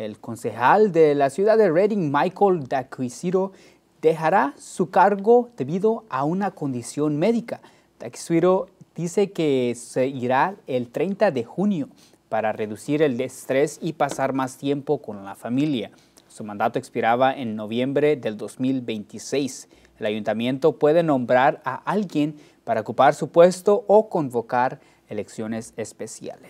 El concejal de la ciudad de Reading, Michael Daquisiro, dejará su cargo debido a una condición médica. Daquisiro dice que se irá el 30 de junio para reducir el estrés y pasar más tiempo con la familia. Su mandato expiraba en noviembre del 2026. El ayuntamiento puede nombrar a alguien para ocupar su puesto o convocar elecciones especiales.